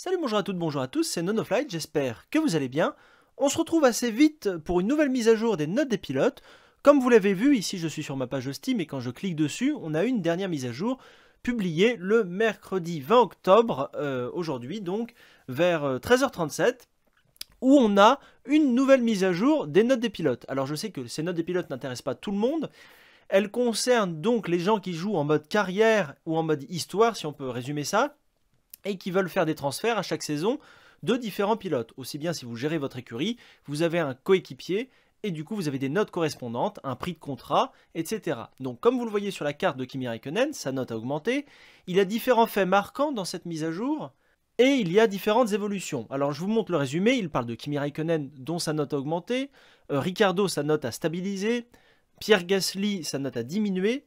Salut, bonjour à toutes, bonjour à tous, c'est NonoFlight, j'espère que vous allez bien. On se retrouve assez vite pour une nouvelle mise à jour des notes des pilotes. Comme vous l'avez vu, ici je suis sur ma page Steam et quand je clique dessus, on a une dernière mise à jour publiée le mercredi 20 octobre, euh, aujourd'hui donc, vers 13h37 euh, où on a une nouvelle mise à jour des notes des pilotes. Alors je sais que ces notes des pilotes n'intéressent pas tout le monde, elles concernent donc les gens qui jouent en mode carrière ou en mode histoire, si on peut résumer ça, et qui veulent faire des transferts à chaque saison de différents pilotes. Aussi bien si vous gérez votre écurie, vous avez un coéquipier et du coup vous avez des notes correspondantes, un prix de contrat, etc. Donc comme vous le voyez sur la carte de Kimi Raikkonen, sa note a augmenté, il a différents faits marquants dans cette mise à jour, et il y a différentes évolutions. Alors je vous montre le résumé, il parle de Kimi Raikkonen dont sa note a augmenté, euh, Ricardo sa note a stabilisé, Pierre Gasly sa note a diminué,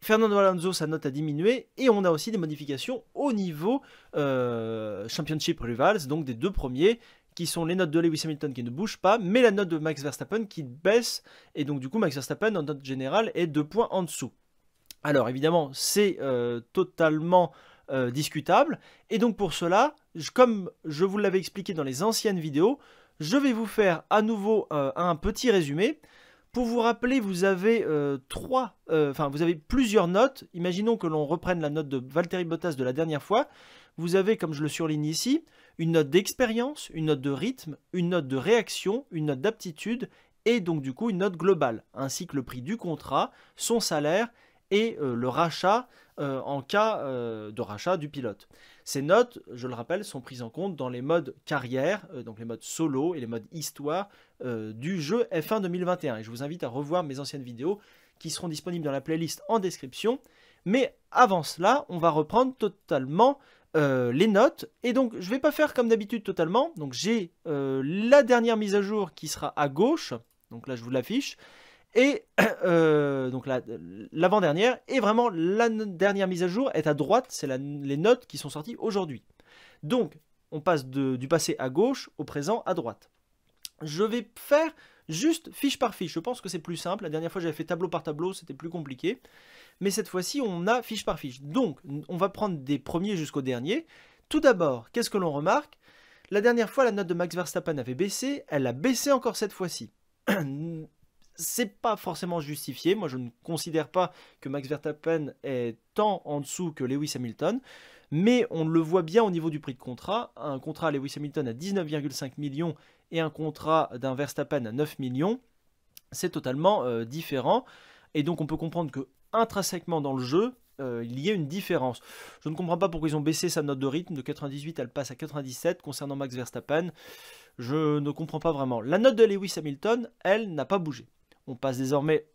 Fernando Alonso, sa note a diminué et on a aussi des modifications au niveau euh, Championship Rivals, donc des deux premiers qui sont les notes de Lewis Hamilton qui ne bougent pas, mais la note de Max Verstappen qui baisse, et donc du coup Max Verstappen en note générale est deux points en dessous. Alors évidemment, c'est euh, totalement euh, discutable, et donc pour cela, comme je vous l'avais expliqué dans les anciennes vidéos, je vais vous faire à nouveau un petit résumé pour vous rappeler, vous avez euh, trois, euh, enfin vous avez plusieurs notes. Imaginons que l'on reprenne la note de Valtteri Bottas de la dernière fois. Vous avez, comme je le surligne ici, une note d'expérience, une note de rythme, une note de réaction, une note d'aptitude et donc du coup une note globale, ainsi que le prix du contrat, son salaire et euh, le rachat euh, en cas euh, de rachat du pilote. Ces notes, je le rappelle, sont prises en compte dans les modes carrière, donc les modes solo et les modes histoire du jeu F1 2021. Et je vous invite à revoir mes anciennes vidéos qui seront disponibles dans la playlist en description. Mais avant cela, on va reprendre totalement les notes. Et donc, je ne vais pas faire comme d'habitude totalement. Donc, j'ai la dernière mise à jour qui sera à gauche. Donc là, je vous l'affiche. Et euh, donc l'avant-dernière, et vraiment la dernière mise à jour est à droite, c'est les notes qui sont sorties aujourd'hui. Donc on passe du passé à gauche au présent à droite. Je vais faire juste fiche par fiche, je pense que c'est plus simple, la dernière fois j'avais fait tableau par tableau, c'était plus compliqué, mais cette fois-ci on a fiche par fiche. Donc on va prendre des premiers jusqu'au dernier. Tout d'abord, qu'est-ce que l'on remarque La dernière fois la note de Max Verstappen avait baissé, elle a baissé encore cette fois-ci. c'est pas forcément justifié. Moi, je ne considère pas que Max Verstappen est tant en dessous que Lewis Hamilton. Mais on le voit bien au niveau du prix de contrat. Un contrat à Lewis Hamilton à 19,5 millions et un contrat d'un Verstappen à 9 millions, c'est totalement euh, différent. Et donc on peut comprendre que intrinsèquement dans le jeu, euh, il y a une différence. Je ne comprends pas pourquoi ils ont baissé sa note de rythme. De 98, elle passe à 97 concernant Max Verstappen. Je ne comprends pas vraiment. La note de Lewis Hamilton, elle, n'a pas bougé on passe désormais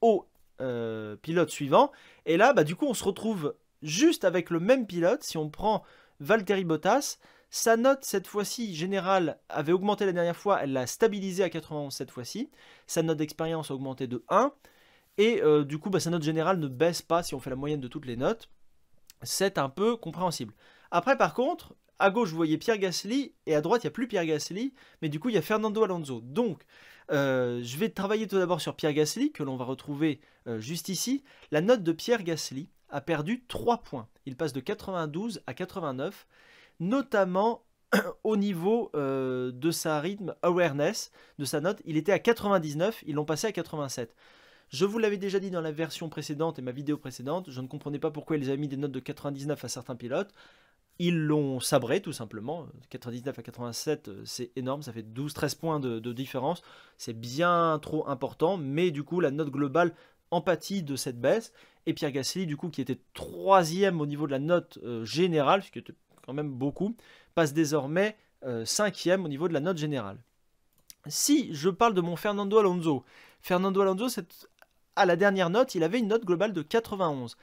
au euh, pilote suivant. Et là, bah, du coup, on se retrouve juste avec le même pilote. Si on prend Valtteri Bottas, sa note cette fois-ci générale avait augmenté la dernière fois, elle l'a stabilisée à 91 cette fois-ci. Sa note d'expérience a augmenté de 1. Et euh, du coup, bah, sa note générale ne baisse pas si on fait la moyenne de toutes les notes. C'est un peu compréhensible. Après, par contre, à gauche, vous voyez Pierre Gasly, et à droite, il n'y a plus Pierre Gasly, mais du coup, il y a Fernando Alonso. Donc, euh, je vais travailler tout d'abord sur Pierre Gasly, que l'on va retrouver euh, juste ici. La note de Pierre Gasly a perdu 3 points. Il passe de 92 à 89, notamment au niveau euh, de sa rythme awareness, de sa note. Il était à 99, ils l'ont passé à 87. Je vous l'avais déjà dit dans la version précédente et ma vidéo précédente, je ne comprenais pas pourquoi ils avaient mis des notes de 99 à certains pilotes. Ils l'ont sabré tout simplement. 99 à 87, euh, c'est énorme, ça fait 12-13 points de, différence. C'est bien trop important, mais du coup, la note globale empathie de cette baisse. Et Pierre Gasly, du coup, qui était troisième au niveau de la note euh, générale, ce qui était quand même beaucoup, passe désormais euh, cinquième au niveau de la note générale. Si je parle de mon Fernando Alonso, Fernando Alonso, à la dernière note, il avait une note globale de 91.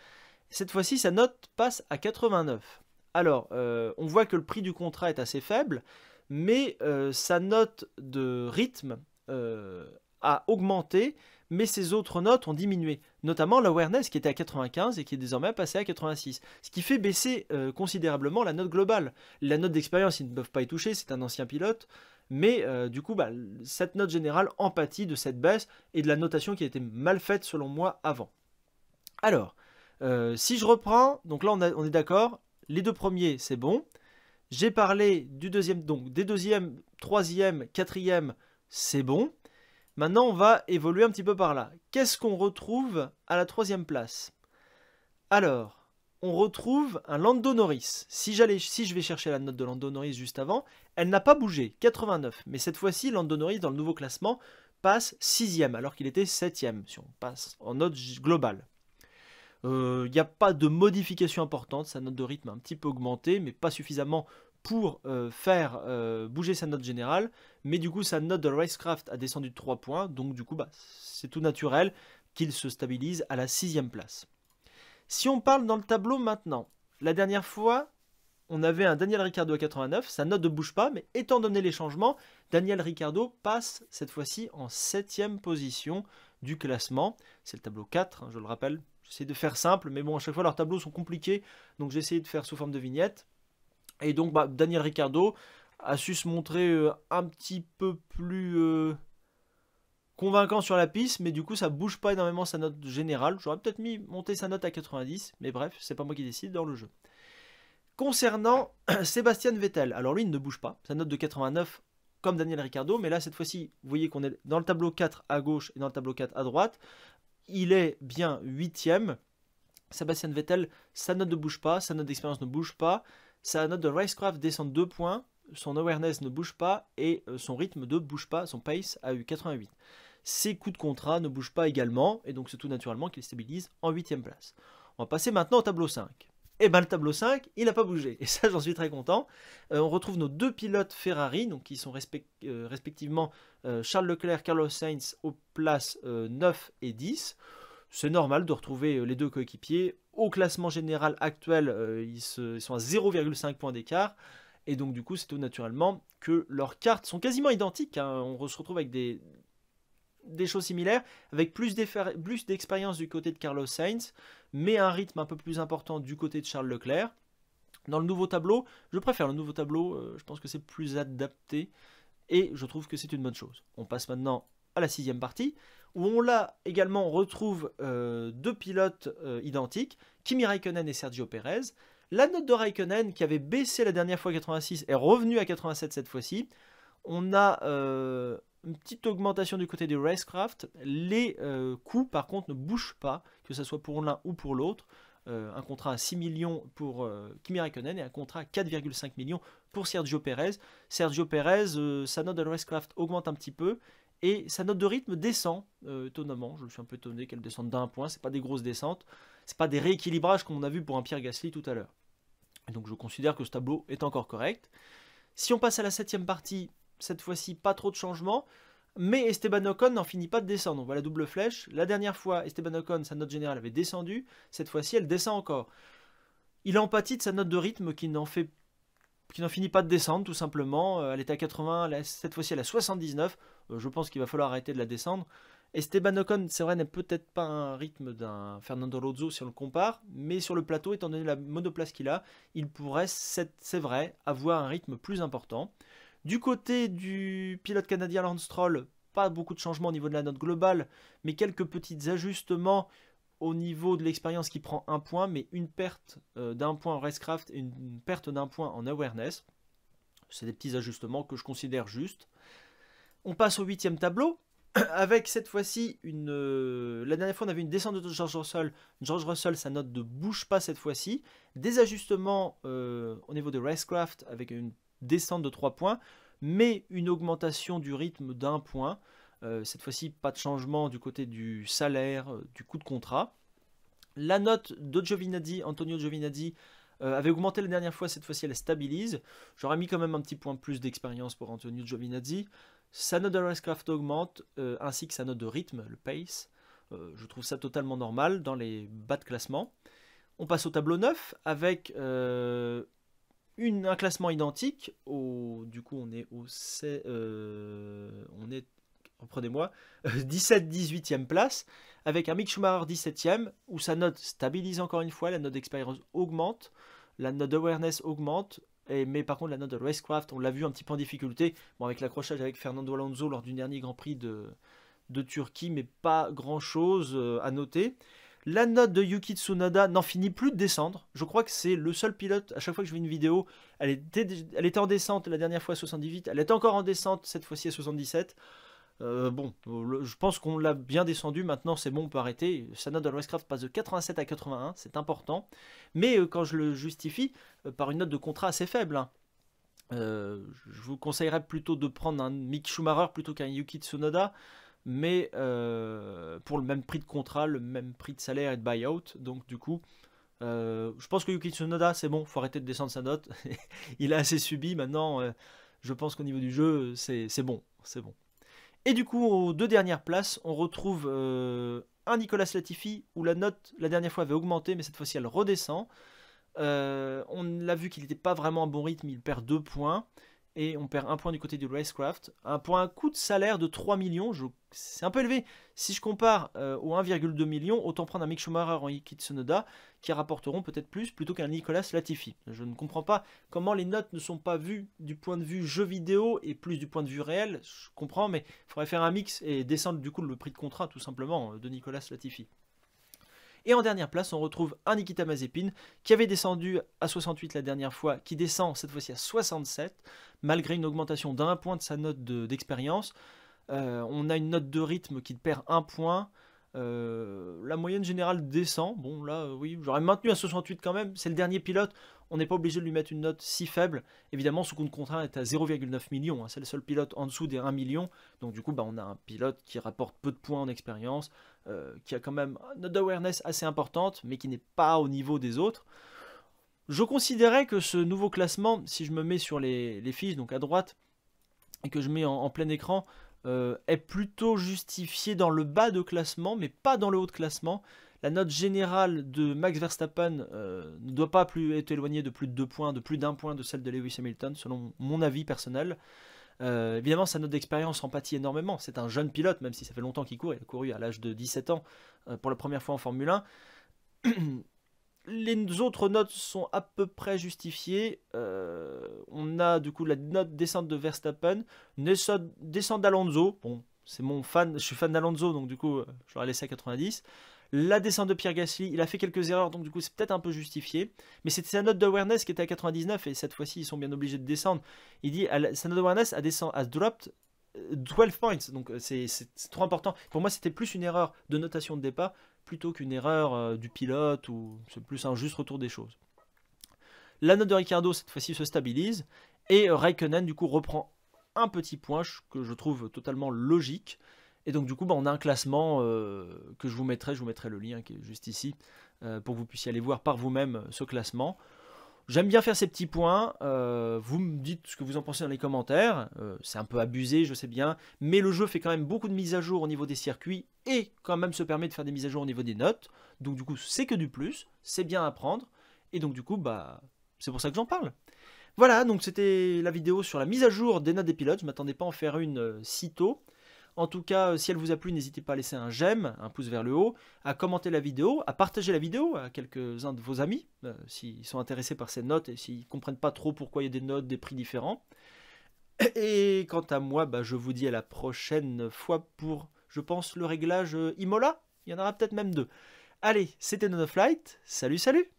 Cette fois-ci, sa note passe à 89. Alors, euh, on voit que le prix du contrat est assez faible, mais euh, sa note de rythme euh, a augmenté, mais ses autres notes ont diminué, notamment l'awareness qui était à 95 et qui est désormais passé à 86, ce qui fait baisser considérablement la note globale. La note d'expérience, ils ne peuvent pas y toucher, c'est un ancien pilote, mais du coup, bah, cette note générale empathie de cette baisse et de la notation qui a été mal faite selon moi avant. Alors, si je reprends, donc là on est d'accord, les deux premiers, c'est bon. J'ai parlé du deuxième, donc des deuxièmes, troisième, quatrième, c'est bon. Maintenant, on va évoluer un petit peu par là. Qu'est-ce qu'on retrouve à la troisième place Alors, on retrouve un Lando Norris. Si, si je vais chercher la note de Lando Norris juste avant, elle n'a pas bougé, 89. Mais cette fois-ci, Lando Norris, dans le nouveau classement, passe sixième, alors qu'il était septième, si on passe en note globale. Il euh, n'y a pas de modification importante, sa note de rythme a un petit peu augmenté, mais pas suffisamment pour euh, faire euh, bouger sa note générale. Mais du coup, sa note de Racecraft a descendu de 3 points, donc du coup, bah, c'est tout naturel qu'il se stabilise à la sixième place. Si on parle dans le tableau maintenant, la dernière fois, on avait un Daniel Ricardo à 89, sa note ne bouge pas, mais étant donné les changements, Daniel Ricardo passe cette fois-ci en septième position du classement. C'est le tableau 4, hein, je le rappelle, c'est de faire simple, mais bon, à chaque fois, leurs tableaux sont compliqués. Donc, j'ai essayé de faire sous forme de vignette. Et donc, bah, Daniel Ricardo a su se montrer euh, un petit peu plus euh, convaincant sur la piste, mais du coup, ça bouge pas énormément sa note générale. J'aurais peut-être mis monter sa note à 90, mais bref, c'est pas moi qui décide dans le jeu. Concernant Sébastien Vettel, alors lui, il ne bouge pas. Sa note de 89, comme Daniel Ricciardo, mais là, cette fois-ci, vous voyez qu'on est dans le tableau 4 à gauche et dans le tableau 4 à droite il est bien huitième. Sébastien Vettel, sa note ne bouge pas, sa note d'expérience ne bouge pas, sa note de Ricecraft descend 2 points, son awareness ne bouge pas et euh, son rythme ne bouge pas, son pace a eu 88. Ses coups de contrat ne bougent pas également et donc c'est tout naturellement qu'il stabilise en huitième place. On va passer maintenant au tableau 5 et eh ben le tableau 5, il n'a pas bougé. Et ça, j'en suis très content. Euh, on retrouve nos deux pilotes Ferrari, donc qui sont euh, respectivement euh, Charles Leclerc, Carlos Sainz aux places 9 et 10. C'est normal de retrouver les deux coéquipiers. Au classement général actuel, ils, se, sont à 0,5 points d'écart. Et donc du coup, c'est tout naturellement que leurs cartes sont quasiment identiques. Hein. On se retrouve avec des, des choses similaires, avec plus d'expérience du côté de Carlos Sainz, mais un rythme un peu plus important du côté de Charles Leclerc. Dans le nouveau tableau, je préfère le nouveau tableau, euh, je pense que c'est plus adapté, et je trouve que c'est une bonne chose. On passe maintenant à la sixième partie, où on là également retrouve euh, deux pilotes euh, identiques, Kimi Raikkonen et Sergio Perez. La note de Raikkonen, qui avait baissé la dernière fois 86, est revenue à 87 cette fois-ci. On a une petite augmentation du côté de racecraft. Les euh, coûts, par contre, ne bougent pas, que ce soit pour l'un ou pour l'autre. Euh, un contrat à 6 millions pour euh, Kimi Raikkonen et un contrat à 4,5 millions pour Sergio Pérez. Sergio Pérez, sa note de racecraft augmente un petit peu et sa note de rythme descend étonnamment. Je me suis un peu étonné qu'elle descende d'un point. C'est pas des grosses descentes, c'est pas des rééquilibrages comme on a vu pour un Pierre Gasly tout à l'heure. Donc je considère que ce tableau est encore correct. Si on passe à la septième partie, cette fois-ci pas trop de changements. Mais Esteban Ocon n'en finit pas de descendre. On voit la double flèche. La dernière fois, Esteban Ocon, sa note générale avait descendu. Cette fois-ci, elle descend encore. Il empathie de sa note de rythme qui n'en fait qui n'en finit pas de descendre tout simplement. Euh, elle était à 80, cette fois-ci elle est à 79. Euh, je pense qu'il va falloir arrêter de la descendre. Esteban Ocon, c'est vrai, n'est peut-être pas un rythme d'un Fernando Alonso si on le compare, mais sur le plateau, étant donné la monoplace qu'il a, il pourrait, c'est vrai, avoir un rythme plus important. Du côté du pilote canadien Lance Stroll, pas beaucoup de changements au niveau de la note globale, mais quelques petits ajustements au niveau de l'expérience qui prend un point, mais une perte euh, d'un point en racecraft et une, perte d'un point en awareness. C'est des petits ajustements que je considère justes. On passe au huitième tableau, avec cette fois-ci une... Euh, la dernière fois on avait une descente de George Russell. George Russell, sa note ne bouge pas cette fois-ci. Des ajustements euh, au niveau de Racecraft avec une descente de 3 points, mais une augmentation du rythme d'un point. Euh, cette fois-ci, pas de changement du côté du salaire, euh, du coût de contrat. La note de Giovinazzi, Antonio Giovinazzi, euh, avait augmenté la dernière fois, cette fois-ci elle stabilise. J'aurais mis quand même un petit point plus d'expérience pour Antonio Giovinazzi. Sa note de racecraft augmente, ainsi que sa note de rythme, le pace. je trouve ça totalement normal dans les bas de classement. On passe au tableau 9 avec un classement identique du coup on est au euh, on est reprenez-moi 17 18e place avec un Mick Schumacher 17e où sa note stabilise encore une fois la note d'expérience augmente la note awareness augmente et, mais par contre la note de racecraft on l'a vu un petit peu en difficulté bon avec l'accrochage avec Fernando Alonso lors du dernier Grand Prix de Turquie mais pas grand chose euh, à noter la note de Yuki Tsunada n'en finit plus de descendre. Je crois que c'est le seul pilote, à chaque fois que je vois une vidéo, elle était, en descente la dernière fois à 78, elle est encore en descente cette fois-ci à 77. Euh, bon, je pense qu'on l'a bien descendu, maintenant c'est bon, on peut arrêter. note de Westcraft passe de 87 à 81, c'est important. Mais euh, quand je le justifie, euh, par une note de contrat assez faible, hein. je vous conseillerais plutôt de prendre un Mick Schumacher plutôt qu'un Yuki Tsunoda mais euh, pour le même prix de contrat, le même prix de salaire et de buyout. Donc du coup, euh, je pense que Yuki Tsunoda, c'est bon, il faut arrêter de descendre sa note. Il a assez subi. Maintenant, euh, je pense qu'au niveau du jeu, c'est bon, c'est bon. Et du coup, aux deux dernières places, on retrouve un Nicolas Latifi où la note la dernière fois avait augmenté, mais cette fois-ci elle redescend. on l'a vu qu'il n'était pas vraiment à bon rythme, il perd deux points et on perd un point du côté du Racecraft. Un, point coût de salaire de 3 millions, c'est un peu élevé. Si je compare euh, au aux 1,2 millions, autant prendre un Mick Schumacher en Ikitsunoda, qui rapporteront peut-être plus plutôt qu'un Nicolas Latifi. Je ne comprends pas comment les notes ne sont pas vues du point de vue jeu vidéo et plus du point de vue réel. Je comprends, mais il faudrait faire un mix et descendre du coup le prix de contrat tout simplement euh, de Nicolas Latifi. Et en dernière place, on retrouve un Nikita Mazepin qui avait descendu à 68 la dernière fois, qui descend cette fois-ci à 67, malgré une augmentation d'un point de sa note d'expérience. Euh, on a une note de rythme qui perd un point. Euh, la moyenne générale descend. Bon, là, euh, oui, j'aurais maintenu à 68 quand même. C'est le dernier pilote. On n'est pas obligé de lui mettre une note si faible. Évidemment, son compte de est à 0,9 million. Hein. C'est le seul pilote en dessous des 1 million. Donc, du coup, bah, on a un pilote qui rapporte peu de points en expérience, euh, qui a quand même une note d'awareness assez importante, mais qui n'est pas au niveau des autres. Je considérais que ce nouveau classement, si je me mets sur les, fiches, donc à droite, et que je mets en plein écran, euh, est plutôt justifiée dans le bas de classement, mais pas dans le haut de classement. La note générale de Max Verstappen euh, ne doit pas plus être éloignée de plus de deux points, de plus d'un point de celle de Lewis Hamilton, selon mon avis personnel. Euh, évidemment, sa note d'expérience empathie énormément. C'est un jeune pilote, même si ça fait longtemps qu'il court. Il a couru à l'âge de 17 ans pour la première fois en Formule 1. les autres notes sont à peu près justifiées. Euh, on a du coup la note descente de Verstappen, descente d'Alonso. Bon, c'est mon fan, je suis fan d'Alonso, donc du coup, euh, je l'aurais laissé à 90. La descente de Pierre Gasly, il a fait quelques erreurs, donc du coup, c'est peut-être un peu justifié. Mais c'était sa note d'awareness qui était à 99, et cette fois-ci, ils sont bien obligés de descendre. Il dit, sa note d'awareness a, descend, a dropped 12 euh, points, donc c'est trop important. Pour moi, c'était plus une erreur de notation de départ plutôt qu'une erreur euh, du pilote ou c'est plus un juste retour des choses. La note de Ricardo cette fois-ci se stabilise et euh, Raikkonen du coup reprend un petit point que je trouve totalement logique. Et donc du coup bah, on a un classement euh, que je vous mettrai, je vous mettrai le lien qui est juste ici pour que vous puissiez aller voir par vous-même ce classement. J'aime bien faire ces petits points. Euh, vous me dites ce que vous en pensez dans les commentaires. Euh, c'est un peu abusé, je sais bien. Mais le jeu fait quand même beaucoup de mises à jour au niveau des circuits et quand même se permet de faire des mises à jour au niveau des notes. Donc du coup, c'est que du plus. C'est bien à prendre. Et donc du coup, bah, c'est pour ça que j'en parle. Voilà, donc c'était la vidéo sur la mise à jour des notes des pilotes. Je ne m'attendais pas à en faire une euh, si tôt. En tout cas, euh, si elle vous a plu, n'hésitez pas à laisser un j'aime, un pouce vers le haut, à commenter la vidéo, à partager la vidéo à quelques-uns de vos amis, euh, s'ils sont intéressés par ces notes et s'ils ne comprennent pas trop pourquoi il y a des notes, des prix différents. Et quant à moi, bah, je vous dis à la prochaine fois pour, je pense, le réglage euh, Imola. Il y en aura peut-être même deux. Allez, c'était Nono Flight. Salut, salut